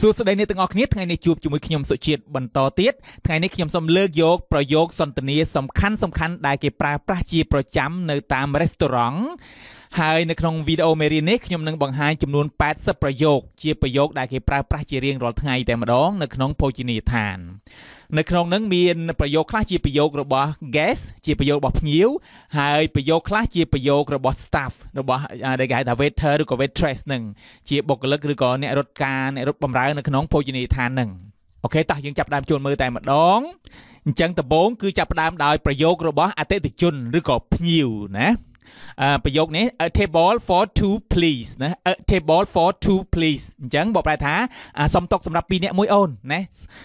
សួស្តីអ្នកទាំងអស់គ្នាថ្ងៃនេះជួបជាមួយខ្ញុំសុជាតិបន្តទៀតថ្ងៃនេះខ្ញុំសូមលើកយកប្រយោគសន្ទនាសំខាន់សំខាន់ដែលគេប្រើប្រាស់ជា ប្រចាំនៅតាមរេស្តូរ៉ង់ហើយនៅក្នុងវីដេអូមេរៀននេះខ្ញុំនឹងបង្ហាញចំនួន80ប្រយោគជាប្រយោគដែលគេប្រើប្រាស់ជារៀងរាល់ថ្ងៃតែម្ដងនៅក្នុងភោជនីយដ្ឋាន នៅក្នុងនឹងមានប្រយោគខ្លះជាប្រយោគរបស់ guest ជាប្រយោគរបស់ភ្ញៀវហើយប្រយោគខ្លះជាប្រយោគរបស់ staff របស់ដែលគេហៅថា waiter ឬក៏ waitress នឹងជាបុគ្គលិកឬក៏អ្នករត់ការអ្នករត់បម្រើនៅក្នុងភោជនីយដ្ឋាននឹងអូខេតោះយើងចាប់ដើមជួនមើលតែម្ដងអញ្ចឹងដំបូង គឺចាប់ផ្ដើមដោយប្រយោគរបស់អតិថិជនឬក៏ភ្ញៀវណាប្រយោគនេះ a table for two please ណា a table for two please អញ្ចឹងបកប្រែថាសុំតុកសម្រាប់ពីរនាក់មួយអូនណា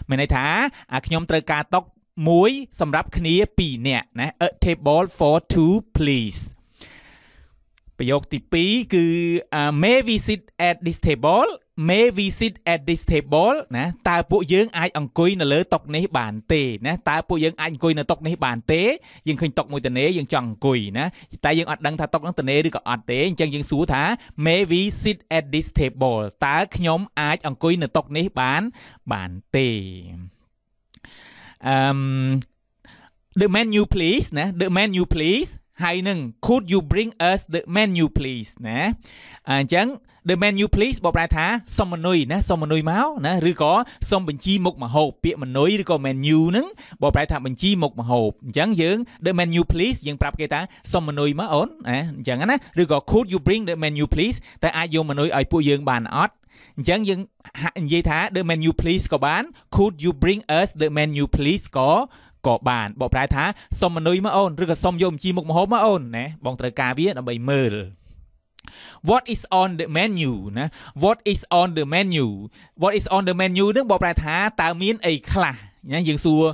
មានន័យថាខ្ញុំត្រូវការតុកមួយសម្រាប់គ្នាពីរនាក់ណា a table for two please ប្រយោគទី2គឺ may visit at this table may visit at this table ណាតើពួកយើង អាចអង្គុយនៅលើតុនេះបានទេណាតើពួកយើងអាចអង្គុយនៅតុនេះបានទេយើងឃើញតុមួយទនេយើងចង់អង្គុយណាតែយើងអត់ដឹងថាតុនោះទនេឬក៏អត់ទេអញ្ចឹងយើងសួរថា may we sit at this table តើខ្ញុំ អាច អង្គុយនៅតុនេះបានបានទេអឺម the menu please ណា the menu please ហើយនឹង could you bring us the menu please ណាអញ្ចឹង the menu please បកប្រែថាសុំមនុយណាសុំមនុយមកណាឬក៏សុំបញ្ជីមុខម្ហូបពាក្យមនុយឬក៏ menu ហ្នឹងបកប្រែថាបញ្ជីមុខម្ហូបអញ្ចឹងយើង the menu please យើងប្រាប់គេថាសុំមនុយមកអូនណាអញ្ចឹងណាឬក៏ could you bring the menu please តើអាចយកមនុយឲ្យពួកយើងបានអត់អញ្ចឹងយើងនិយាយថា the menu please ក៏បាន could you bring us the menu please ក៏ក៏បានបកប្រែថាសុំមនុយមកអូនឬក៏សុំយកអញ្ជីមុខម្ហូបមកអូនណាបងត្រូវការវាដើម្បីមើល What is on the menu ណា What is on the menu What is on the menu នឹងបកប្រែថាតើមានអីខ្លះណាយើងសួរ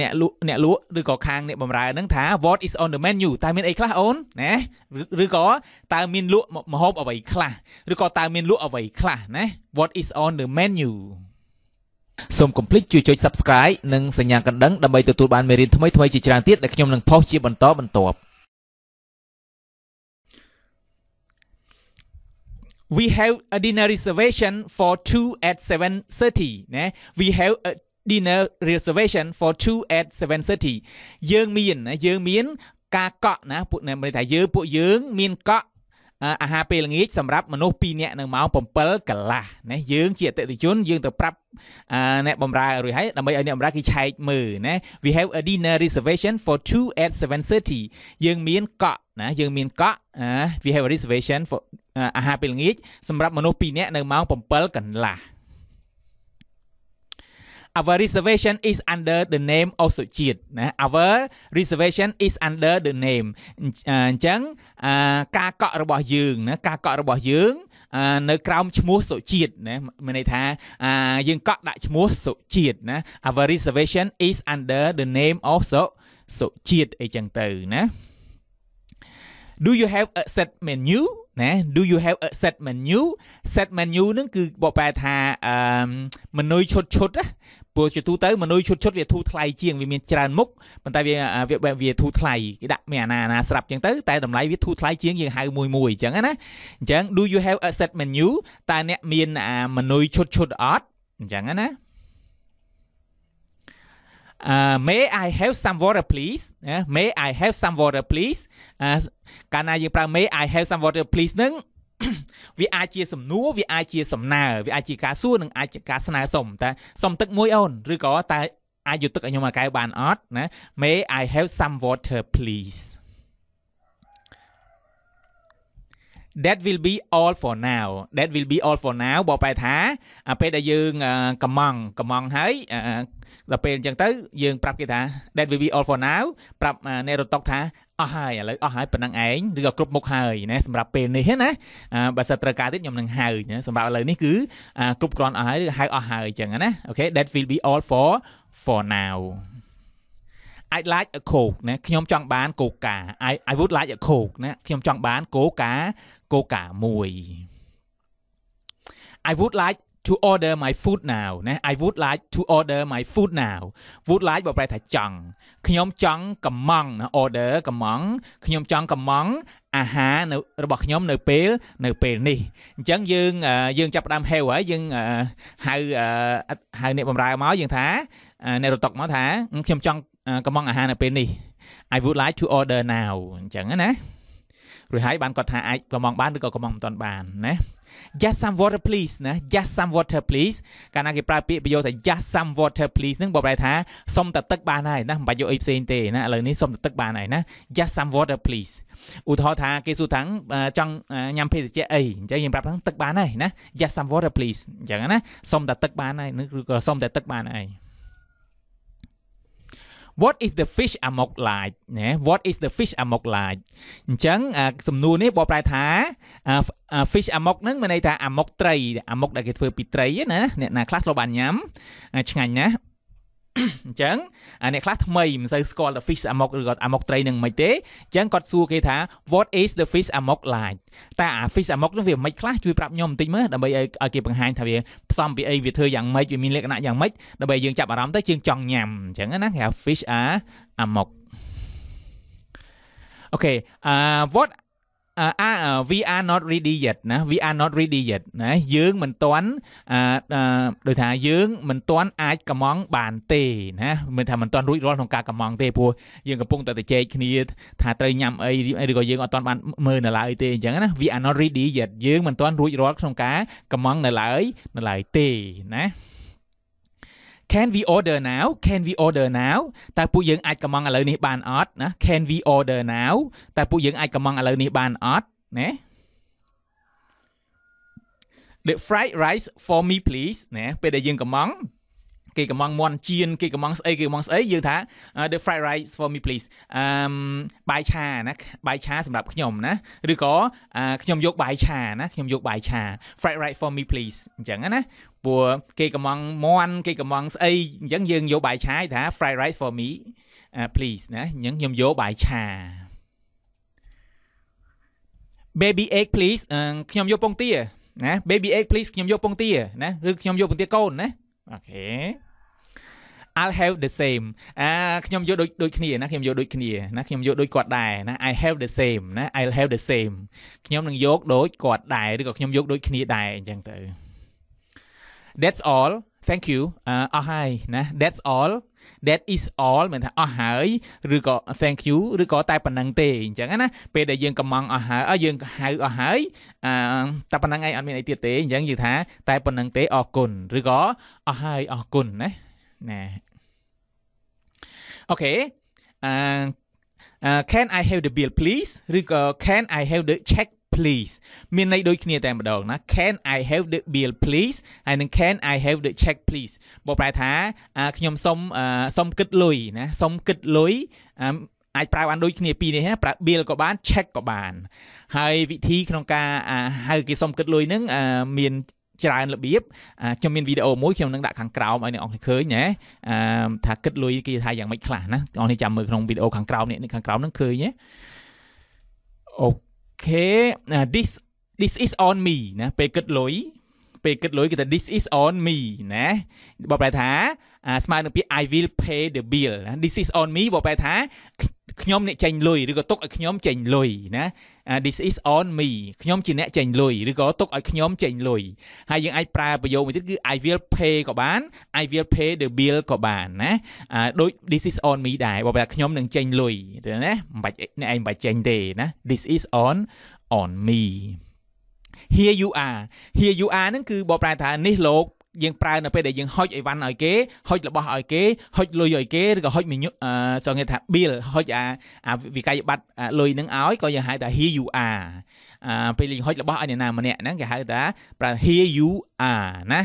អ្នកលក់អ្នកលក់ឬក៏ខាងអ្នកបម្រើហ្នឹងថា what is on the menu តើមានអីខ្លះអូនណាឬក៏តើមានលក់ម្ហូបអ្វីខ្លះឬក៏តើមានលក់អ្វីខ្លះណា what is on the menu សូមកុំភ្លេចជួយចុច Subscribe និងសញ្ញាកណ្ដឹងដើម្បីទទួលបានមេរៀនថ្មីៗជាច្រើនទៀតដែលខ្ញុំនឹងផុសជាបន្តបន្ទាប់ We have a dinner reservation for 2 at 7:30ណា We have a dinner reservation for 2 at 7:30យើងមានណាយើងមានការកក់ ណាពួកអ្នកមិនថាយើងពួកយើងមានកក់អាហារពេលល្ងាចសម្រាប់មនុស្ស2នាក់នៅម៉ោង7កន្លះណាយើងជាអតិថិជន យើងទៅប្រាប់អ្នកបម្រើរួចហើយដើម្បីឲ្យអ្នកបម្រើគេឆែកមើលណា We have a dinner reservation for 2 at 7:30យើងមានកក់ណាយើងមានកក់ We have a reservation for អាហារពេលល្ងាចសម្រាប់មនុស្ស2នាក់នៅម៉ោង7កន្លះ our reservation is under the name of សុជាតិណា our reservation is under the name អញ្ចឹងការកក់របស់យើងណា ការកក់របស់យើង នៅ ក្រោមឈ្មោះសុជាតិណាមានន័យថាយើងកក់ដាក់ឈ្មោះសុជាតិណា our reservation is under the name of សុសុជាតិអីចឹងទៅណា Do you have a set menu ណា Do you have a set menu set menu នឹងគឺបកប្រែថាអឺមនុយឈុតឈុតព្រោះជាទូទៅមនុស្សឈុតឈុតវាធូរថ្លៃជាងវាមានច្រើនមុខប៉ុន្តែវាវាវាធូរថ្លៃគេដាក់មានអាណាអាណាស្រាប់ចឹងទៅតែតម្លៃវាធូរថ្លៃជាងយើងហៅមួយមួយអញ្ចឹងណាអញ្ចឹង do you have a set menu តើអ្នកមានអាមនុស្សឈុតឈុតអត់អញ្ចឹងណាអឺ may i have some water please ណា may i have some water please កាលណាយើងប្រើ may i have some water please ហ្នឹងវាអាចជាសំណួរវាអាចជាសំណើវាអាចជាការសួរនិងអាចជាការស្នើសុំតែសុំទឹកមួយអូនឬក៏តែអាចយកទឹកឲ្យខ្ញុំឲ្យកែវបានអត់ណា May I have some water please that will be all for now that will be all for now បបែថាពេលដែលយើងកំងកំងហើយដល់ពេលអញ្ចឹងទៅ យើងប្រាប់គេថា that will be all for now ប្រាប់អ្នករត់តុកថាអស់ហើយឥឡូវអស់ហើយប៉ុណ្ណឹងឯងឬក៏គ្រប់មុខហើយណាសម្រាប់ពេលនេះណាបើសិនត្រូវការទៀតខ្ញុំនឹងហៅណាសម្រាប់ឥឡូវនេះគឺ គ្រប់គ្រាន់អស់ហើយឬហៅអស់ហើយអញ្ចឹងណាអូខេ that will be all for for now I'd like a coke ណាខ្ញុំចង់បានកូកា I I would like a coke ណាខ្ញុំចង់បានកូកាកូកាមួយ I would like to order my food now ណា I would like to order my food now would like បើប្រែថាចង់ខ្ញុំចង់កម្មង់ណា order កម្មង់ខ្ញុំចង់កម្មង់អាហារនៅរបស់ខ្ញុំនៅពេលនៅពេលនេះអញ្ចឹងយើងយើងចាប់ផ្ដើមហេវហើយយើងហៅហៅអ្នកបម្រើមកយើងថាអ្នករត់តុកមកថាខ្ញុំចង់កំងអាហារនៅពេលនេះ I would like to order now អញ្ចឹងណារួចហើយបានគាត់ថាអាចកំងបានឬក៏កំងមិនទាន់បានណា Just some water please ណា Just some water please កាលណាគេប្រើពាក្យប្រយោគថា Just some water please នឹងបើប្រែថាសុំតែទឹកបានហើយណាមិនបាច់យកអីផ្សេងទេណាឥឡូវនេះសុំតែទឹកបានហើយណា Just some water please ឧទាហរណ៍ថាគេសួរថាចង់ញ៉ាំភេសជ្ជៈអីអញ្ចឹងយើងប្រាប់ថាទឹកបានហើយណា Just some water please អញ្ចឹងណាសុំតែទឹកបានហើយឬក៏សុំតែទឹកបានហើយ what is the fish amok like ណា what is the fish amok like អញ្ចឹងសំណួរនេះបបប្រែថា fish amok ហ្នឹងមានន័យថា amok ត្រី amok ដែលគេធ្វើពីត្រីណាអ្នកណាខ្លះធ្លាប់បានញ៉ាំឆ្ងាញ់ណាស់អញ្ចឹងអ្នកខ្លះថ្មីមិនសូវស្គាល់ the fish amok ឬក៏ amok tray នឹងមិនទេអញ្ចឹងគាត់សួរគេថា what is the fish amok like តើអា fish amok នឹងវាមិនខ្លះជួយប្រាប់ខ្ញុំបន្តិចមើលដើម្បីឲ្យគេបង្ហាញថាវាផ្សំពីអីវាធ្វើយ៉ាងម៉េចវាមានលក្ខណៈយ៉ាងម៉េចដើម្បីយើងចាប់អារម្មណ៍ទៅយើងចង់ញ៉ាំអញ្ចឹងណាគេហៅ fish are amok អូខេអឺ what we are not ready yet ណា we are not ready yet ណាយើងមិនទាន់ដូចថាយើង មិនទាន់អាចកម្មង់បានទេណាមិនថាមិនទាន់រួចរាល់ក្នុងការកម្មង់ទេព្រោះយើងកំពុងតែជជែកគ្នាថាត្រូវញ៉ាំអីឬក៏យើងអត់ទាន់បានមើលនៅឡើយទេអញ្ចឹងណា we are not ready yet យើងមិនទាន់រួចរាល់ក្នុងការកម្មង់នៅឡើយនៅឡើយទេណា Can we order now Can we order now តើពួកយើងអាចកម្មង់ឥឡូវនេះបានអត់ណា Can we order now តើពួកយើងអាចកម្មង់ឥឡូវនេះបានអត់ណា The fried rice for me please ណាពេលដែលយើងកម្មង់គេកំងមន់ជៀនគេកំងស្អីគេកំងស្អីយើងថា the fried rice for me please អឺបាយឆាណាបាយឆាសម្រាប់ខ្ញុំណាឬក៏ខ្ញុំយកបាយឆាណាខ្ញុំយកបាយឆា fried rice for me please អញ្ចឹងណាព្រោះគេកំងមន់គេកំងស្អីអញ្ចឹងយើងយកបាយឆាថា fried rice for me please ណាអញ្ចឹងខ្ញុំយកបាយឆា baby egg please ខ្ញុំយកពងទាណា baby egg please ខ្ញុំយកពងទាណាឬខ្ញុំយកពងទាកូនណាអូខេ I'll have the same អាខ្ញុំយកដូចដូចគ្នាណាខ្ញុំយកដូចគ្នាណាខ្ញុំយកដូចគាត់ដែរណា I have the same ណា I'll have the same ខ្ញុំនឹងយក ដូចគាត់ដែរឬក៏ខ្ញុំយកដូចគ្នាដែរអញ្ចឹងទៅ That's all thank you អរហើយណា That's all that is all មិនថាអស់ហើយឬក៏ thank you ឬក៏តែប៉ុណ្្នឹងទេអញ្ចឹងណាពេលដែលយើងកំងអស់ហើយយើងហៅអស់ហើយតែប៉ុណ្្នឹងឯងអត់មានអីទៀតទេអញ្ចឹងនិយាយថា តែប៉ុណ្្នឹងទេអរគុណឬក៏អស់ហើយអរគុណណាណាអូខេអឺ can i have the bill please ឬក៏ can i have the check please មានន័យដូចគ្នាតែម្ដងណា can i have the bill please ហើយនឹង can i have the check please បើប្រែថាខ្ញុំសុំសុំគិតលុយណាសុំគិតលុយអាចប្រើបានដូចគ្នាពីរនេះណាប្រើ bill ក៏បាន check ក៏បាន ហើយវិធីក្នុងការហៅគេសុំគិតលុយហ្នឹងមានច្រើនរបៀបខ្ញុំមានវីដេអូមួយខ្ញុំនឹងដាក់ខាងក្រោមឲ្យអ្នកអង្គឃើញណាថាគិតលុយគេថាយ៉ាងម៉េចខ្លះណាអង្គនេះចាំមើលក្នុងវីដេអូខាងក្រោមនេះខាងក្រោមនឹងឃើញណាអូ okay this this is on me ណាពេលគិតលុយពេលគិតលុយគេថា this is on me ណាបើប្រែថាស្មើនឹងពាក្យ I will pay the bill this is on me បើប្រែថាខ្ញុំអ្នកចេញលុយឬក៏ទុកឲ្យខ្ញុំចេញលុយណា this is on me ខ្ញុំជាអ្នកចេញលុយឬក៏ទុកឲ្យខ្ញុំចេញលុយហើយយើងអាចប្រើប្រយោគមួយទៀតគឺ I will pay ក៏បាន I will pay the bill ក៏បានណាដូច this is on me ដែរបើថាខ្ញុំនឹងចេញលុយទេណាមិនបាច់អ្នកឯងមិនបាច់ចេញទេណា this is on on me here you are here you are ហ្នឹងគឺបបប្រែថានេះលោកយើងប្រើនៅពេលដែលយើងហុចអីវ៉ាន់ឲ្យគេហុចរបស់ឲ្យគេហុចលុយឲ្យគេឬក៏ហុចមីញចូលគេថា bill ហុចអាអាវិក័យប័ត្រលុយនឹងឲ្យក៏យើងហៅថា here you are អាពេលយើងហុចរបស់ឲ្យអ្នកណាម្នាក់ហ្នឹងគេហៅថាប្រើ here you are ណា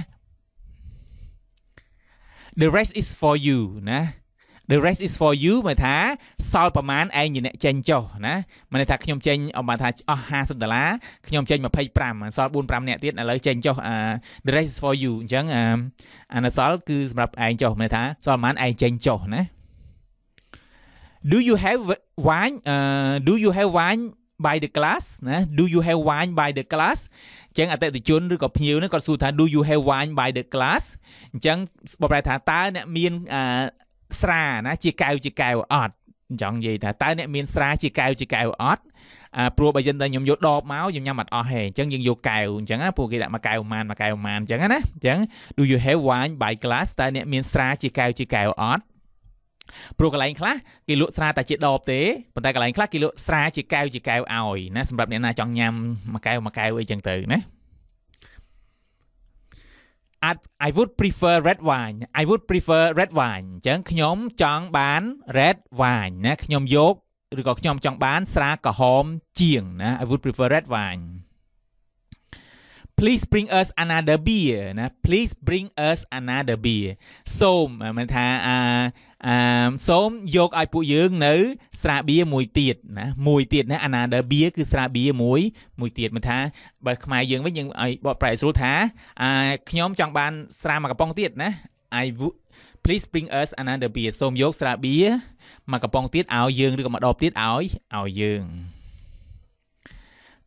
the rest is for you ណា the rest is for you មកថាសល់ប្រមាណឯងជាអ្នកចេញចុះណាមកន័យថាខ្ញុំចេញអមបានថាអស់50ដុល្លារខ្ញុំចេញ25សល់4 5នាក់ទៀតឥឡូវចេញចុះ the rest is for you អញ្ចឹងអានសល់គឺសម្រាប់ឯងចុះមកន័យថាសល់ប្រមាណឯងចេញចុះណា Do you have wine uh, do you have wine by the class ណា do you have wine by the class អញ្ចឹងអតិថិជនឬក៏ភ្ញៀវហ្នឹងគាត់សួរថា do you have wine by the class អញ្ចឹងបើប្រែថាតើអ្នកមានស្រាណាជាកែវជាកែវអត់អញ្ចឹងនិយាយថាតើអ្នកមានស្រាជាកែវជាកែវអត់អាព្រោះបើយើងតែខ្ញុំយកដបមកខ្ញុំញ៉ាំអត់អស់ហេអញ្ចឹងយើងយកកែវអញ្ចឹងណាពួកគេដាក់មួយកែវម៉ានមួយកែវម៉ានអញ្ចឹងណាអញ្ចឹង do you have wine by glass តើអ្នកមានស្រាជាកែវជាកែវអត់ព្រោះកន្លែងខ្លះគេលក់ស្រាតែជាដប ទេប៉ុន្តែកន្លែងខ្លះគេលក់ស្រាជាកែវជាកែវឲ្យណាសម្រាប់អ្នកណាចង់ញ៉ាំមួយកែវមួយកែវអីចឹងទៅណា I would prefer red wine I would prefer red wine អញ្ចឹងខ្ញុំចង់បាន red wine ណាខ្ញុំយកឬក៏ខ្ញុំចង់បានស្រាក្រហមជាងណា I would prefer red wine please bring us another beer ណា please bring us another beer សូមមិនថាអាអឺសូមយកឲ្យពួកយើងនៅ ស្រាបៀមួយទៀតណាមួយទៀតណាអាណាដឺបៀគឺស្រាបៀមួយមួយទៀតមិនថា បើខ្មែរយើងវិញយើងឲ្យបកប្រែស្រួលថាអាខ្ញុំចង់បានស្រាមួយកំប៉ុងទៀតណា I please bring us another beer សូមយកស្រាបៀមួយកំប៉ុងទៀតឲ្យយើងឬក៏មួយដបទៀតឲ្យឲ្យយើង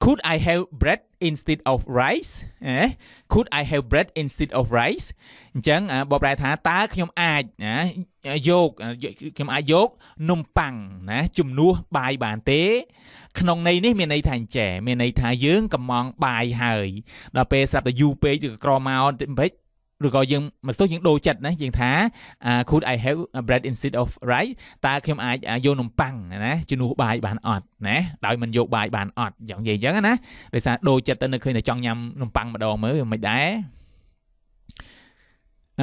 Could I have bread instead of rice ណា could i have bread instead of rice អញ្ចឹងបបប្រែថាតើខ្ញុំអាចណាយកខ្ញុំអាចយកនំប៉័ងណាជំនួសបាយបានទេ ក្នុងន័យនេះមានន័យថាអញ្ចែមានន័យថាយើងកំងបាយហើយដល់ពេលស្រាប់តែយូរពេកឬក្រមកតិចពេកឬក៏យើងមិនស្ទុះយើងដូរចិត្តណាយើងថា could I have a bread instead of rice តើខ្ញុំអាចយកនំប៉័ងណាជំនួសបាយបានអត់ណាដោយមិនយកបាយបានអត់យ៉ាងនិយាយអញ្ចឹងណាដោយសារដូរចិត្តទៅនៅឃើញតែចង់ញ៉ាំនំប៉័ងម្ដងមើលមិនដែរ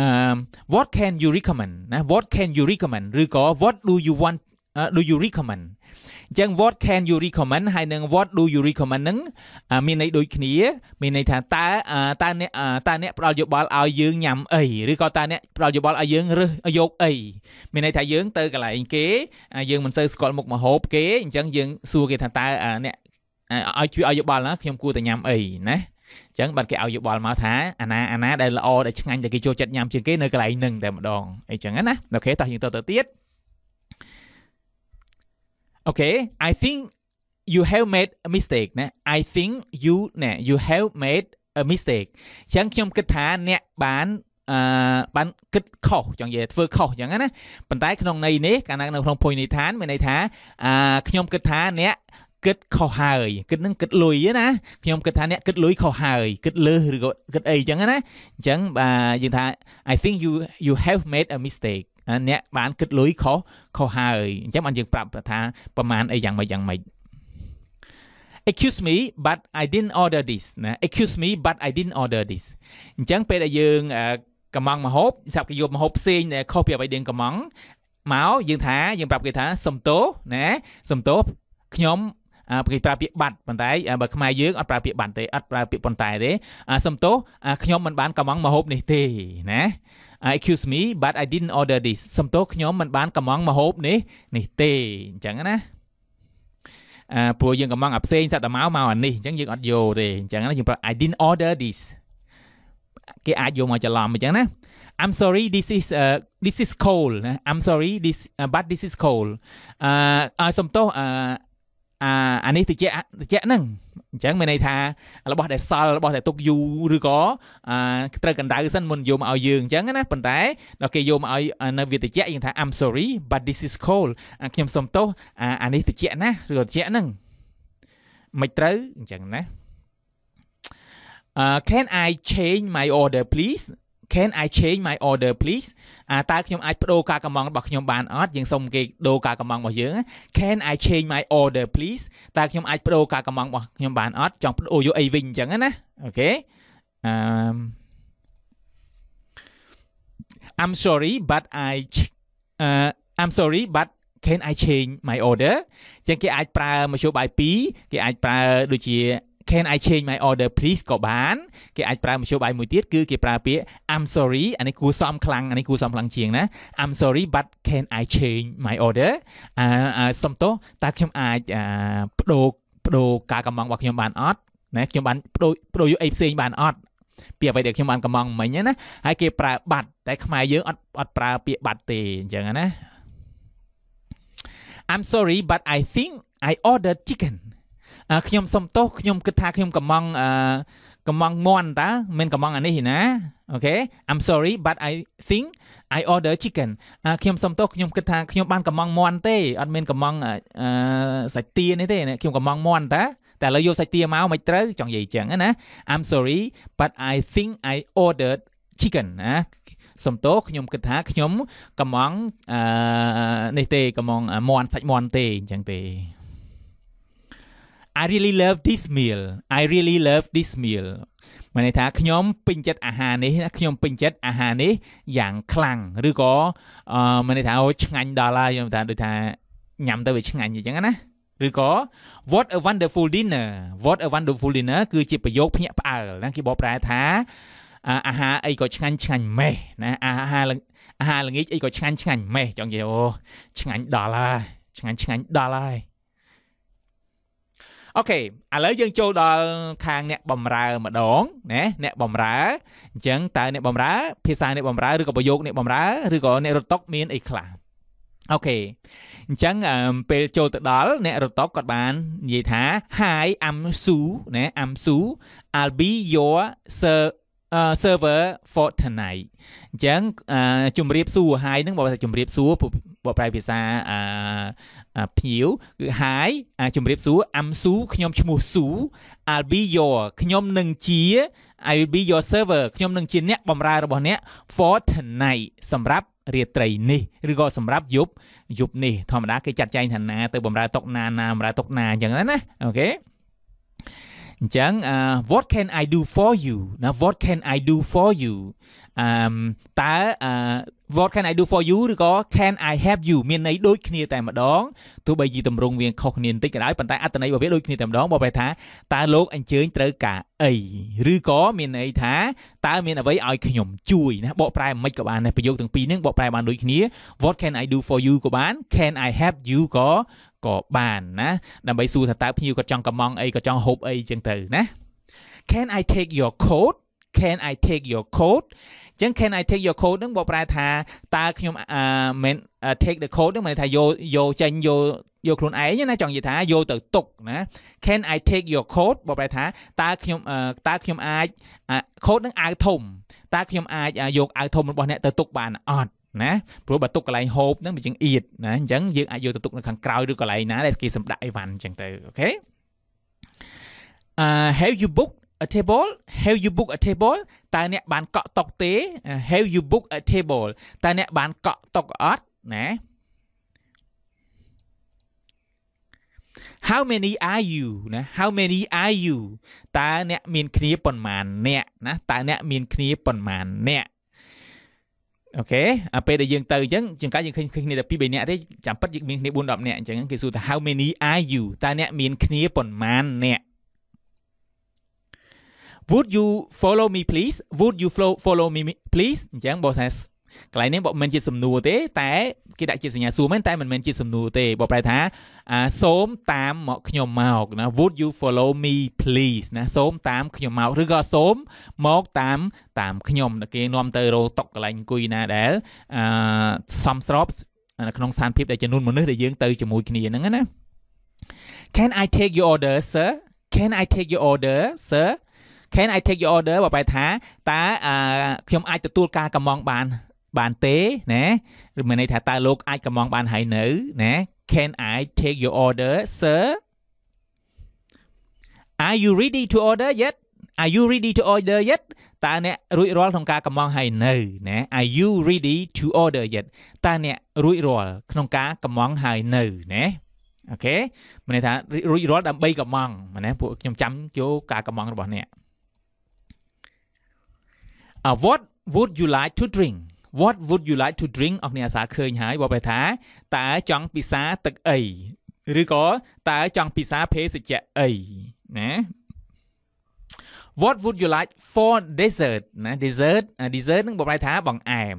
um what can you recommend ណា what can you recommend ឬក៏ what do you want uh, do you recommend អញ្ចឹង what can you recommend ហើយនឹង what do you recommend នឹងមានន័យដូចគ្នា មានន័យថាតើតើអ្នកតើអ្នកផ្ដល់យោបល់ឲ្យយើងញ៉ាំអីឬក៏តើអ្នកផ្ដល់យោបល់ឲ្យយើងរើសយកអីមានន័យថាយើងទៅកន្លែងគេ យើងមិនសូវស្គាល់មុខម្ហូបគេអញ្ចឹងយើងសួរគេថាតើអ្នកឲ្យជួយឲ្យយោបល់ណាខ្ញុំគួរតែញ៉ាំអីណាអញ្ចឹងបាទគេឲ្យយោបល់មកថាអាណាអាណាដែលល្អដែលឆ្ងាញ់ដែលគេចូលចិត្តញ៉ាំជាងគេនៅកន្លែងនឹងតែម្ដងអីចឹងណាអូខេតោះយើងទៅទៅទៀត okay i think you have made a mistake ណា i think you ណា you have made a mistake អញ្ចឹងខ្ញុំគិតថាអ្នកបានអឺបានគិតខុសចង់និយាយធ្វើ ខុសអញ្ចឹងណាប៉ុន្តែក្នុងន័យនេះកាលណានៅក្នុងភុយនីឋានមានន័យថាអឺខ្ញុំគិតថាអ្នក គិតខុសហើយគិតនឹងគិតលុយណាខ្ញុំគិតថាអ្នកគិតលុយខុសហើយ គិតលើសឬក៏គិតអីអញ្ចឹងណាអញ្ចឹងបាទយើងថា I think you you have made a mistake អ្នកបានគិតលុយខុសខុសហើយអញ្ចឹងបានយើងប្រាប់ថាប្រមាណអីយ៉ាងម៉េចយ៉ាងម៉េច excuse me but i didn't order this ណា excuse me but i didn't order this អញ្ចឹងពេលដែលយើងកំងមហូបស្រាប់គេយកម្ហូបផ្សេងដែលខុសពីអ្វីដែលកំងមកយើងថាយើងប្រាប់គេថាសំទោណាសំទោខ្ញុំគេប្រើពាក្យបាត់ប៉ុន្តែបើខ្មែរយើងអត់ប្រើពាក្យបាត់ទេអត់ប្រើពាក្យប៉ុន្តែទេសំទោសខ្ញុំមិនបានកំងម្ហូបនេះទេណា excuse me but i didn't order this សំទោសខ្ញុំមិនបានកំងម្ហូបនេះនេះទេអញ្ចឹងណាអឺព្រោះយើងកំងអាផ្សេងសត្វតាម៉ៅមកអានេះអញ្ចឹងយើងអត់យកទេអញ្ចឹងណាយើងប្រើ I didn't order this គេអាចយកមកច្រឡំអញ្ចឹងណា I'm sorry this is uh, this is cold ណា I'm sorry this uh, but this is cold អឺសំទោសអឺអាអានេះតិចតិចហ្នឹងអញ្ចឹងមានន័យថារបស់ដែលសល់របស់ដែលទុកយូរឬក៏អាត្រូវកណ្ដៅសិនមុនយកមកឲ្យយើងអញ្ចឹងណាប៉ុន្តែដល់គេយកមកឲ្យនៅវាតិចយើងថា I'm sorry but this is cold ខ្ញុំសុំទោសអានេះតិចណាឬក៏តិចហ្នឹងមិនត្រូវអញ្ចឹងណា Uh, can I change my order please can i change my order please អាតើខ្ញុំអាចបដូរការកម្មង់របស់ខ្ញុំបានអត់យើងសុំគេដូរការកម្មង់របស់យើង can i change my order please តើខ្ញុំអាចបដូរការកម្មង់របស់ខ្ញុំបានអត់ចង់បដូរយកអីវិញអញ្ចឹងណាអូខេអឺ I'm sorry but I uh I'm sorry but can I change my order ចឹងគេអាចប្រើមធ្យោបាយ2គេអាចប្រើដូចជា can I change my order please ក៏បាន គេអាចប្រើមធ្យោបាយមួយទៀតគឺគេប្រើពាក្យ I'm sorry អានេះគួរសមខ្លាំងអានេះគួរសមខ្លាំងជាងណា I'm sorry but can I change my order អឺសុំទោសតើខ្ញុំអាចបដូរបដូរការកម្មង់របស់ខ្ញុំបានអត់ណាខ្ញុំបានបដូរបដូរយកអីផ្សេងបានអត់ពាក្យអ្វីដែលខ្ញុំបានកម្មង់មិញណាហើយគេប្រើបាត់តែខ្មែរយើងអត់អត់ប្រើពាក្យបាត់ទេអញ្ចឹងណា I'm sorry but I think I ordered chicken ខ្ញុំសុំទោសខ្ញុំគិតថាខ្ញុំកំងអឺកំងមន់តាមិនកំងអានេះណាអូខេ I'm sorry but I think I order chicken ខ្ញុំសុំទោសខ្ញុំគិតថាខ្ញុំបានកំងមន់ទេអត់មានកំងសាច់ទានេះទេខ្ញុំកំងមន់តាតែឥឡូវយកសាច់ទាមកមិនត្រូវចង់និយាយចឹងណា I'm sorry but I think I ordered chicken ណាសុំទោសខ្ញុំគិតថាខ្ញុំកំងអឺនេះទេកំងមន់សាច់មន់ទេអញ្ចឹងទេ I really love this meal I really love this meal មានន័យថាខ្ញុំពេញចិត្តអាហារនេះណាខ្ញុំពេញចិត្តអាហារនេះយ៉ាងខ្លាំងឬក៏មានន័យថាអូឆ្ងាញ់ដល់ហើយខ្ញុំថាដូចថាញ៉ាំទៅវាឆ្ងាញ់អញ្ចឹងណាឬក៏ what a wonderful dinner what a wonderful dinner គឺជាប្រយោគភ្ញាក់ផ្អើលណាគេបកប្រែថាអាហារអីក៏ឆ្ងាញ់ឆ្ងាញ់ម៉េះណាអាហារអាហារល្ងាចអីក៏ឆ្ងាញ់ឆ្ងាញ់ម៉េះចង់និយាយអូឆ្ងាញ់ដល់ហើយឆ្ងាញ់ឆ្ងាញ់ដល់ហើយអូខេឥឡូវយើងចូលដល់ខាងអ្នកបំរើម្ដងណាអ្នកបំរើអញ្ចឹងតើអ្នកបំរើភាសាអ្នកបំរើឬក៏ប្រយោគអ្នកបំរើឬក៏អ្នករត់តុកមានអីខ្លះអូខេអញ្ចឹងពេលចូលទៅដល់អ្នករត់តុកគាត់បាននិយាយថា Hi I'm Su ណា I'm Su I'll be your sir server Fortnite អញ្ចឹងជំរាបសួរ hi នឹងបើថាជំរាបសួរបើប្រែភាសាភ្ញៀវគឺ hi ជំរាបសួរ I'm Su ខ្ញុំឈ្មោះ Su I'll be your ខ្ញុំនឹងជា I'll be your server ខ្ញុំនឹងជា អ្នក បម្រើរបស់អ្នក for tonight សម្រាប់រាត្រី នេះឬក៏សម្រាប់យប់យប់នេះធម្មតាគេចាត់ចែងថាណាទៅបម្រើតុកណាណាបម្រើតុកណាអញ្ចឹងណាអូខេអញ្ចឹង what can i do for you ណា what can i do for you អឺតើ what can i do for you ឬក៏ can i help you មានន័យដូចគ្នាតែម្ដងទោះបីជាតម្រង់វាខុសគ្នាបន្តិចក៏ដោយប៉ុន្តែអត្ថន័យរបស់វាដូចគ្នាតែម្ដងបើប្រែថាតើលោកអញ្ជើញត្រូវការអីឬក៏មានន័យថាតើមានអ្វីឲ្យខ្ញុំជួយណាបកប្រែមិនក៏បានដែរប្រយោគទាំងពីរហ្នឹងបកប្រែបានដូចគ្នា what can i do for you ក៏បាន can i help you ក៏ក៏បានណាដើម្បីសួរថាតើភ្ញៀវគាត់ចង់កំងអីគាត់ចង់ហូបអីចឹងទៅណា Can I take your coat Can I take your coat ចឹង Can I take your coat នឹងបកប្រែថាតើខ្ញុំអឺមិន take the coat នឹងមិនថាយកយកចេញយកយកខ្លួនឯងណាចង់និយាយថាយកទៅទុកណា Can I take your coat បកប្រែថាតើខ្ញុំតើខ្ញុំអាច coat នឹងអាវធំតើខ្ញុំអាចយកអាវធំរបស់អ្នកទៅទុកបានអត់ណាព្រោះបើទុកកន្លែងហូបហ្នឹងវាជាងអៀតណាអញ្ចឹងយើងអាចយកទៅទុកនៅខាងក្រោយឬកន្លែងណាដែលគេសម្ដាក់អីវ៉ាន់អញ្ចឹងទៅអូខេអឺ have you booked a table have you booked a table តើអ្នកបានកក់តុកទេ have you booked a table តើអ្នកបានកក់តុកអត់ណា How many are you ណា How many are you តើអ្នកមានគ្នាប៉ុន្មានអ្នកណាតើអ្នកមានគ្នាប៉ុន្មានអ្នកអូខេអាពេលដែលយើងទៅអញ្ចឹងជាងកាយយើងឃើញឃើញគ្នាតែ2 3នាក់ទេចាំប៉ិតយើងមានគ្នា4 10នាក់អញ្ចឹងគេសួរថា how many are you តើអ្នកមានគ្នាប៉ុន្មានអ្នក Would you follow me please Would you follow follow me please អញ្ចឹងបើថាកន្លែងនេះបើមិនជាសំណួរទេតែគេដាក់ជាសញ្ញាសួរមែនតែមិនមែនជាសំណួរទេបើប្រែថាអាសូមតាមមកខ្ញុំមកណា Would you follow me please ណាសូមតាមខ្ញុំមកឬក៏សូមមកតាមតាមខ្ញុំដែលគេនាំទៅរោតុកកន្លែងអង្គុយណាដែលអឺសំស្របនៅក្នុងស្ថានភាពដែលចំនួនមនុស្សដែលយើងទៅជាមួយគ្នាហ្នឹងណា Can I take your order sir Can I take your order sir Can I take your order បើបែរថាតើខ្ញុំអាចទទួលការកម្មងបានបានទេណាមានន័យថាតើលោកអាចកម្មងបានហើយនៅណា Can I take your order sir Are you ready to order yet Are you ready to order yet តើអ្នករួចរាល់ក្នុងការកម្មងហើយនៅណា Are you ready to order yet តើអ្នករួចរាល់ក្នុងការកម្មងហើយនៅណាអូខេមានន័យថារួចរាល់ដើម្បីកម្មងណាពួកខ្ញុំចាំយកការកម្មងរបស់អ្នក What would you like to drink what would you like to drink អស់គ្នាអាសាឃើញហើយបើបែរថាតើចង់ពិសាទឹកអីឬក៏តើចង់ពិសាភេសជ្ជៈអីណា What would you like for dessert ណា dessert dessert នឹងបំប្រែថាបង្អែម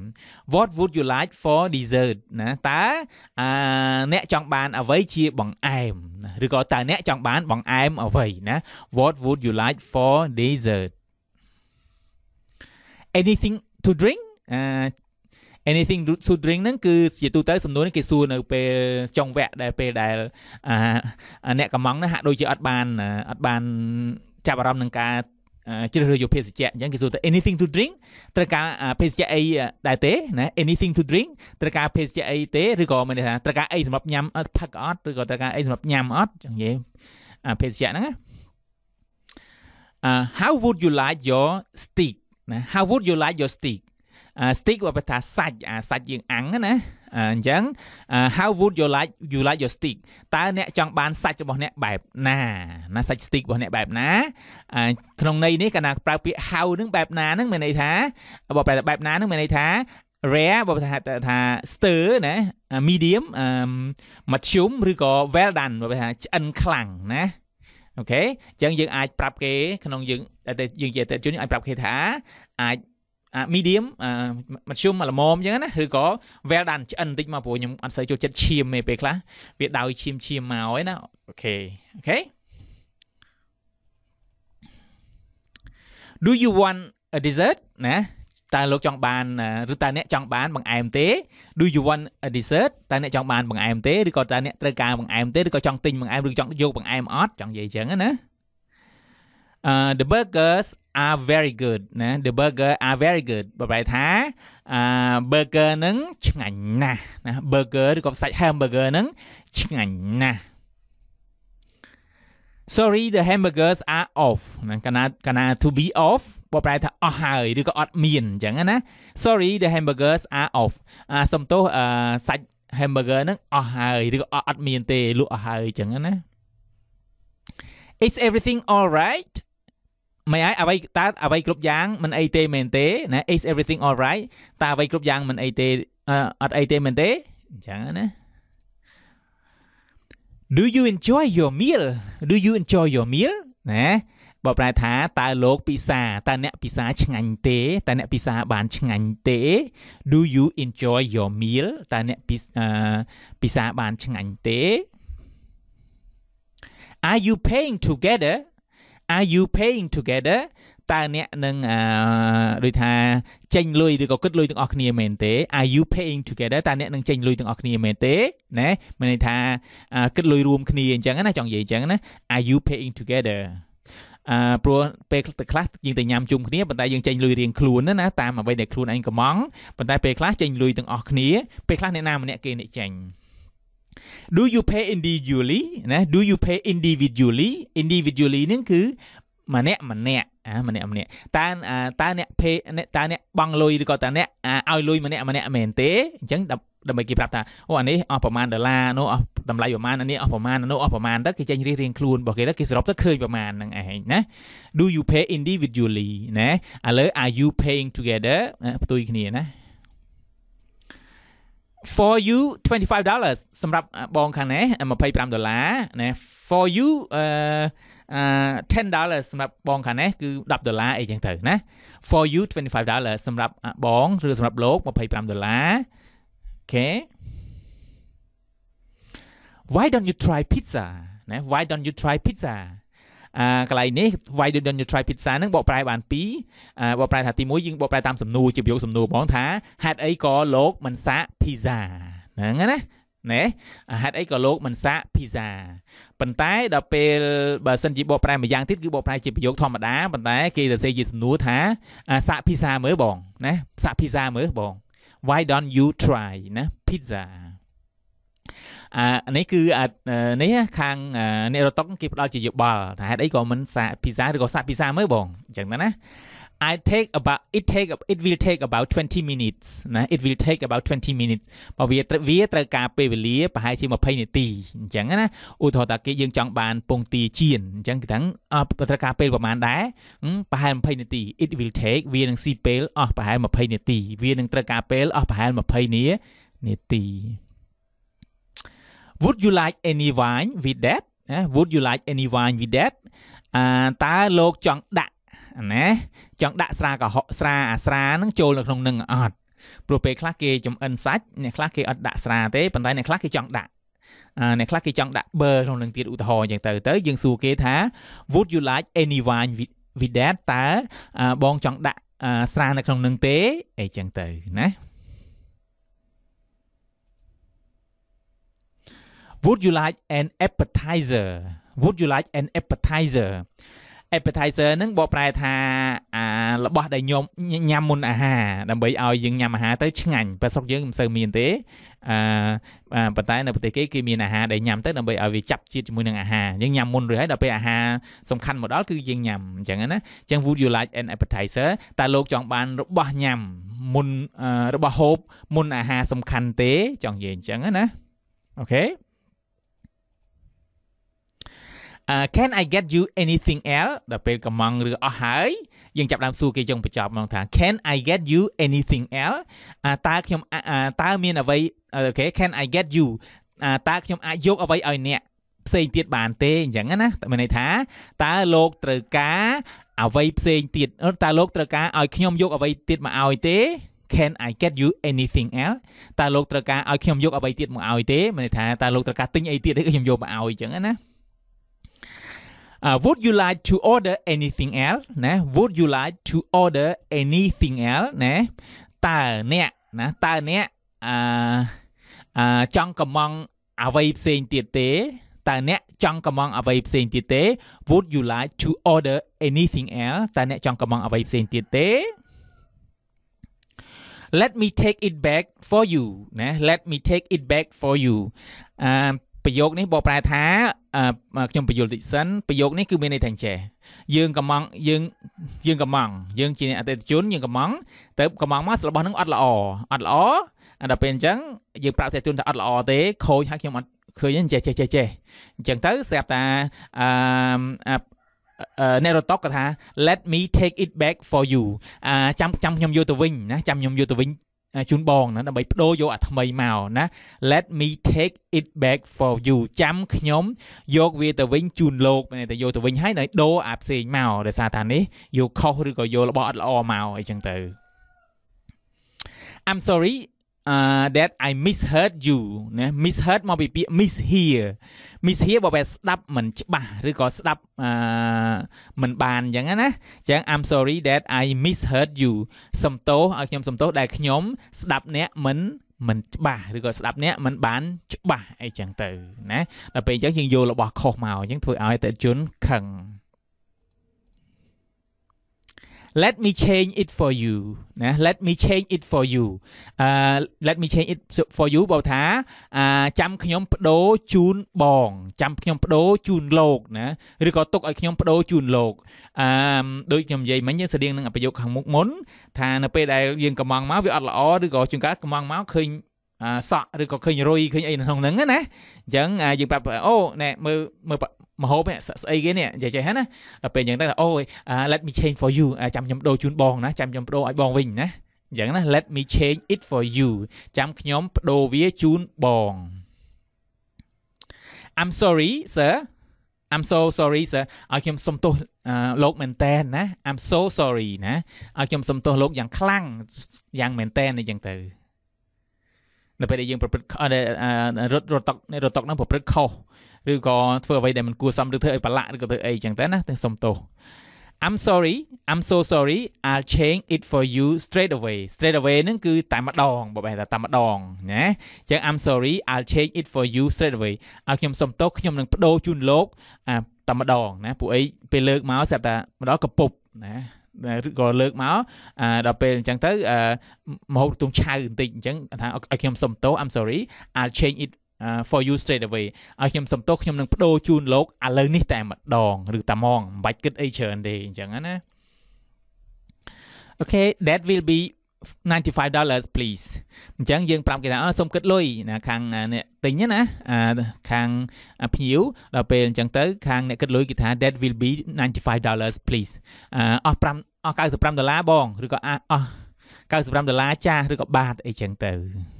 What would you like for dessert ណាតើអ្នកចង់បានអ្វីជាបង្អែមឬក៏តើអ្នកចង់បានបង្អែមអ្វីណា What would you like for dessert Anything to drink អឺ anything to drink ហ្នឹងគឺជាទូទៅសំណួរនេះគេសួរនៅពេលចុងវគ្គដែលពេលដែលអាអ្នកកម្មង់ហ្នឹងហាក់ដូចជាអត់បាន អត់បានចាប់អារម្មណ៍នឹងការជ្រើសរើសយកភេសជ្ជៈអញ្ចឹងគេសួរថា anything to drink ត្រូវការភេសជ្ជៈអីដែរទេណា anything to drink ត្រូវការភេសជ្ជៈអីទេឬក៏មានថាត្រូវការអីសម្រាប់ញ៉ាំផឹកអត់ឬក៏ត្រូវការអីសម្រាប់ញ៉ាំអត់ចឹងនិយាយភេសជ្ជៈហ្នឹងណា how would you like your steak ណា how would you like your steak stick បើថាសាច់អាសាច់យើងអាំងណាអញ្ចឹង how would you like you like your stick តើអ្នកចង់បានសាច់របស់អ្នកបែបណាណាសាច់ stick របស់អ្នកបែបណាក្នុងន័យនេះកាលណាប្រើពាក្យ how នឹងបែបណានឹងមានន័យថាបើប្រែថាបែបណានឹងមានន័យថា rare បើថាថា stir ណា medium មធ្យមឬក៏ well done បើថាឆ្អិនខ្លាំងណាអូខេអញ្ចឹងយើងអាចប្រាប់គេ ក្នុងយើងតែយើងជាអតិថិជនអាចប្រាប់គេថាអាចអា medium អាមធ្យមអាល្មមអញ្ចឹងណាឬក៏ well ដាក់ឆ្អិនបន្តិចមកព្រោះខ្ញុំអត់សូវចូលចិត្តឈាមទេពេលខ្លះវាដោយឈាមឈាមមកហើយណាអូខេអូខេ Do you want a dessert ណាតើលោកចង់បានឬតើអ្នកចង់បានបង្អែមទេ Do you want a dessert តើអ្នកចង់បានបង្អែមទេឬក៏តើអ្នកត្រូវការបង្អែមទេឬក៏ចង់ទិញបង្អែមឬចង់យកបង្អែមអត់ចង់និយាយអញ្ចឹងណា Uh, the burgers are very good ណា the burger are very good បើប្រែថាអា burger ហ្នឹងឆ្ងាញ់ណាស់ណា burger ឬក៏សាច់ hamburger ហ្នឹងឆ្ងាញ់ណាស់ Sorry the hamburgers are off ណាកាលណាកាលណា to be off បើប្រែថាអស់ហើយឬក៏អត់មានអញ្ចឹងណា Sorry the hamburgers are off អាសំទោសអឺសាច់ hamburger ហ្នឹងអស់ហើយឬក៏អត់មាន ទេលក់អស់ហើយអញ្ចឹងណា Is everything all right មិនអាយអ្វីតើអ្វីគ្រប់យ៉ាងមិនអីទេមែនទេណា is everything all right តើអ្វីគ្រប់យ៉ាងមិនអីទេអត់អីទេមែនទេអញ្ចឹងណា Do you enjoy your meal Do you enjoy your meal ណាបើប្រែថាតើលោកពិសាតើអ្នកពិសាឆ្ងាញ់ទេតើអ្នកពិសាបានឆ្ងាញ់ទេ Do you enjoy your meal តើអ្នកពិសាបានឆ្ងាញ់ទេ Are you paying together are you paying together តើអ្នកនឹងអឺដូចថាចេញលុយឬក៏គិតលុយទាំងអស់គ្នាមែនទេ are you paying together តើអ្នកនឹងចេញលុយទាំងអស់គ្នាមែនទេណាមានន័យថាគិតលុយរួម គ្នាអញ្ចឹងណាចង់និយាយអញ្ចឹងណា are you paying together អឺព្រោះពេលទៅខ្លះយើងទៅញ៉ាំជុំគ្នាប៉ុន្តែយើងចេញលុយរៀងខ្លួនណាតាមអ្វីដែលខ្លួនឯងកំងប៉ុន្តែពេលខ្លះចេញលុយទាំងអស់គ្នាពេលខ្លះអ្នកណាម្នាក់គេអ្នកចេញ do you pay individually ណា do you pay individually individually នឹងគឺម្នាក់ម្នាក់អាម្នាក់ម្នាក់តើតើអ្នកភេតើអ្នកបង់លុយឬក៏តើអ្នកឲ្យលុយម្នាក់ម្នាក់មែនទេអញ្ចឹងដើម្បីគេប្រាប់ថាអូអានេះអស់ប្រមាណដុល្លារនោះអស់តម្លៃប្រមាណអានេះអស់ប្រមាណនោះអស់ប្រមាណទៅគេចេញរៀបរៀងខ្លួនរបស់គេទៅគេសរុបទៅឃើញប្រមាណហ្នឹងឯងណា Do you pay individually ណាឥឡូវ are you paying together ផ្ទុយគ្នាណា for you 25 dollars សម្រាប់បងខាងនេះ25ដុល្លារណា for you អឺ10 dollars សម្រាប់បងខាងនេះគឺ10ដុល្លារអីចឹងទៅណា for you 25 dollars សម្រាប់បងឬសម្រាប់លោក25ដុល្លារអូខេ why don't you try pizza ណា why don't you try pizza អាកន្លែងនេះ why don't you try pizza ហ្នឹងបកប្រែបាន2អាបកប្រែថាទី1យើងបកប្រែតាមសំណួរជាប្រយោគសំណួរហ្មងថាហេតុអីក៏លោកមិនសាក pizza ហ្នឹងណាណែហេតុអីក៏លោកមិនសាក pizza ប៉ុន្តែដល់ពេលបើសិនជាបកប្រែមួយយ៉ាងទៀតគឺបកប្រែជាប្រយោគធម្មតាប៉ុន្តែគេសរសេរជាសំណួរថាសាក pizza មើលបងណាសាក pizza មើលបង why don't you try ណា pizza អានេះគឺអានេះខាងអ្នករតុកគេផ្ដល់ជាយោបល់ថាហេតុអីក៏មិនសាកពីសាឬក៏សាកពីសាមើលបងអញ្ចឹងណា I take about it take it will take about 20 minutes ណា it will take about 20 minutes បើវាវាត្រូវការពេលវេលាប្រហែលជា20នាទីអញ្ចឹងណាឧទាហរណ៍តាគេយើងចង់បានពងទាចៀនអញ្ចឹងគេថាត្រូវការពេលប្រហែលដែរប្រហែល20នាទី it will take វានឹងស៊ីពេលអស់ប្រហែល20នាទីវានឹងត្រូវការពេលអស់ប្រហែល20នាទី Would you like any wine with that ណា Would you like any wine with that អាតើលោកចង់ដាក់ណាចង់ដាក់ស្រាកុហកស្រាអាស្រាហ្នឹងចូលនៅក្នុងនឹងអត់ព្រោះពេលខ្លះគេចំអិនសាច់អ្នកខ្លះគេអត់ដាក់ស្រាទេប៉ុន្តែអ្នកខ្លះគេចង់ដាក់អ្នកខ្លះគេចង់ដាក់ប៊ឺក្នុងនឹងទៀតឧទាហរណ៍អញ្ចឹងទៅទៅយើងសួរគេថា Would you like any wine with that តើបងចង់ដាក់ស្រានៅក្នុងនឹងទេអីចឹងទៅណា Would you like an appetizer Would you like an appetizer appetizer ហ្នឹងបកប្រែថាអារបស់ដែលញោមញ៉ាំមុនអាហារដើម្បីឲ្យយើងញ៉ាំអាហារទៅឆ្ងាញ់បើស្រុកយើងមិនសូវមានទេអឺប៉ុន្តែនៅប្រទេសគេគេមានអាហារដែលញ៉ាំទៅដើម្បីឲ្យវាចាប់ជាតិជាមួយនឹងអាហារយើងញ៉ាំមុនរួចហើយដល់ពេលអាហារសំខាន់មកដល់គឺយើងញ៉ាំអញ្ចឹងណាអញ្ចឹង would you like an appetizer តើលោកចង់បានរបស់ញ៉ាំមុនរបស់ហូបមុនអាហារសំខាន់ទេចង់និយាយអញ្ចឹងណាអូខេ can I get you anything else ដល់ពេលកំងឬអស់ហើយយើងចាប់ដើមសួរគេចុងបញ្ចប់មកថា can I get you anything else តើខ្ញុំតើមានអ្វីអូខេ can I get you តើខ្ញុំអាចយកអ្វីឲ្យអ្នកផ្សេងទៀតបានទេអញ្ចឹងណាមានន័យថាតើលោកត្រូវការអ្វីផ្សេងទៀតតើលោកត្រូវការឲ្យខ្ញុំយកអ្វីទៀតមកឲ្យទេ can i get you anything else តើលោកត្រូវការឲ្យខ្ញុំយកអ្វីទៀតមកឲ្យទេមានន័យថាតើលោកត្រូវការទិញអីទៀតទេខ្ញុំយកមកឲ្យអញ្ចឹងណា uh, would you like to order anything else ណា would you like to order anything else ណាតើអ្នកណាតើអ្នកអឺចង់កំងអ្វីផ្សេងទៀតទេតើអ្នកចង់កំងអ្វីផ្សេងទៀតទេ would you like to order anything else តើអ្នកចង់កំងអ្វីផ្សេងទៀតទេ let me take it back for you ណា let me take it back for you អឺប្រយោគនេះបកប្រែថាខ្ញុំបញ្យលតិចសិនប្រយោគនេះគឺមានន័យថាចេះយើងកំងយើងយើងកំងយើងជាអតិថិជនយើងកំងទៅកំងមករបស់នឹងអត់ល្អអត់ល្អដល់ពេលអញ្ចឹងយើងប្រាប់អតិថិជនថាអត់ល្អ ទេ ខូចហើយខ្ញុំអត់ឃើញចេះចេះចេះចេះអញ្ចឹងទៅស្រាប់តាអឺអ្នករត់តុកគាត់ថា let me take it back for you អាចាំចាំខ្ញុំយកទៅវិញណាចាំខ្ញុំយកទៅវិញជូនបងណាដើម្បីបដូរយកអាថ្មីមកណា Let me take it back for you ចាំខ្ញុំ យក វាទៅវិញជូនលោកមែនតែយកទៅវិញហើយដល់ដូរអាផ្សេងមកដោយសារថានេះយកខុសឬក៏យករបស់អត់ល្អមកអីចឹងទៅ I'm sorry uh, that I misheard you ណា misheard មកពីពាក្យ mishear mishear បើបែស្ដាប់មិនច្បាស់ឬក៏ស្ដាប់អឺមិនបានអញ្ចឹងណាអញ្ចឹង I'm sorry that I misheard you សំទោសឲ្យខ្ញុំសំទោសដែលខ្ញុំ ស្ដាប់អ្នកមិនមិនច្បាស់ឬក៏ស្ដាប់អ្នកមិនបានច្បាស់អីចឹងទៅណាដល់ពេលអញ្ចឹងយើងយករបស់ខុសមកអញ្ចឹងធ្វើឲ្យអតិថិជនខឹង let me change it for you ណា let me change it for you អឺ let me change it for you បើថាចាំខ្ញុំបដូរជូនបងចាំខ្ញុំបដូរជូនលោកណាឬក៏ទុកឲ្យខ្ញុំបដូរជូនលោកអឺដូចខ្ញុំនិយាយមិញយើងស្តីងនឹងប្រយោគខាងមុខមុនថានៅពេលដែលយើងកំងមកវាអត់ល្អឬក៏ជួនកាលកំងមកឃើញសក់ឬក៏ឃើញរុយឃើញអីនៅក្នុងហ្នឹងណាអញ្ចឹងយើងប្រាប់អូណែមើលមើលមហូបស្អស្អីគេនេះនិយាយចេះហ្នឹងណាដល់ពេលអញ្ចឹងទៅអូ let me change for you ចាំខ្ញុំដូរជូនបងណាចាំខ្ញុំដូរឲ្យបងវិញណាអញ្ចឹងណា let me change it for you ចាំខ្ញុំបដូរវាជូនបង I'm sorry sir I'm so sorry sir ឲ្យខ្ញុំសុំទោសលោកមែនតែនណា I'm so sorry ណាឲ្យខ្ញុំសុំទោសលោកយ៉ាងខ្លាំងយ៉ាងមែនតែនអញ្ចឹងទៅនៅពេលដែលយើងប្រព្រឹត្តរត់រត់តុករត់តុកហ្នឹងប្រព្រឹត្តខុសឬក៏ធ្វើអ្វីដែលមិនគួរសមឬធ្វើឲ្យប្រឡាក់ឬក៏ធ្វើអីចឹងទៅណាទៅសុំទោស I'm sorry I'm so sorry I'll change it for you straight away straight away ហ្នឹងគឺ តែម្ដងបើបែរតែម្ដងណាចឹង I'm sorry I'll change it for you straight away ឲ្យខ្ញុំសុំទោសខ្ញុំនឹងបដូរជូនលោកអាតែម្ដងណាពួកអីពេលលើកមកស្រាប់តែម្ដងកពុបណាឬក៏លើកមកដល់ពេលអញ្ចឹងទៅមហូបទងឆៅបន្តិចអញ្ចឹងថាឲ្យខ្ញុំសុំទោស I'm sorry I'll change it for you straight away ឲ្យខ្ញុំសំទោសខ្ញុំនឹងបដូរជូនលោកឥឡូវនេះតែម្ដងឬតែម៉ងមិនបាច់គិតអីច្រើនទេអញ្ចឹងណា Okay that will be 95 dollars please អញ្ចឹងយើងប្រាប់គេថាអូសូមគិតលុយណាខាងអ្នកទិញណាខាងភ្ញៀវដល់ពេលអញ្ចឹងទៅ ខាងអ្នកគិតលុយគេថា that will be 95 dollars please អស់5អស់95ដុល្លារបងឬក៏អស់95ដុល្លារចាស់ឬក៏បាតអីចឹងទៅ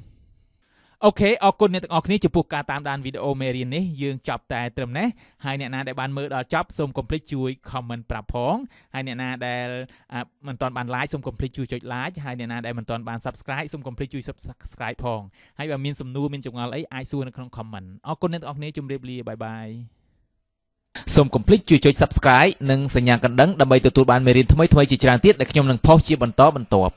អូខេអរគុណអ្នកទាំងអស់គ្នាចំពោះការតាមដានវីដេអូមេរៀននេះយើងចប់តែត្រឹមនេះហើយអ្នកណាដែលបានមើលដល់ចប់សូមកុំភ្លេចជួយ comment ប្រាប់ផងហើយអ្នកណាដែលមិនទាន់បាន like សូមកុំភ្លេចជួយចុច like ហើយអ្នកណាដែលមិនទាន់បាន subscribe សូមកុំភ្លេចជួយ subscribe ផងហើយបើមានសំណួរមានចម្ងល់អីអាចសួរនៅក្នុង comment អរគុណអ្នកទាំងអស់គ្នាជម្រាបលាបាយបាយសូមកុំភ្លេចជួយចុច subscribe និងសញ្ញាកណ្ដឹងដើម្បីទទួលបានមេរៀនថ្មីៗជាច្រើនទៀតដែលខ្ញុំនឹងផុសជាបន្តបន្ទាប់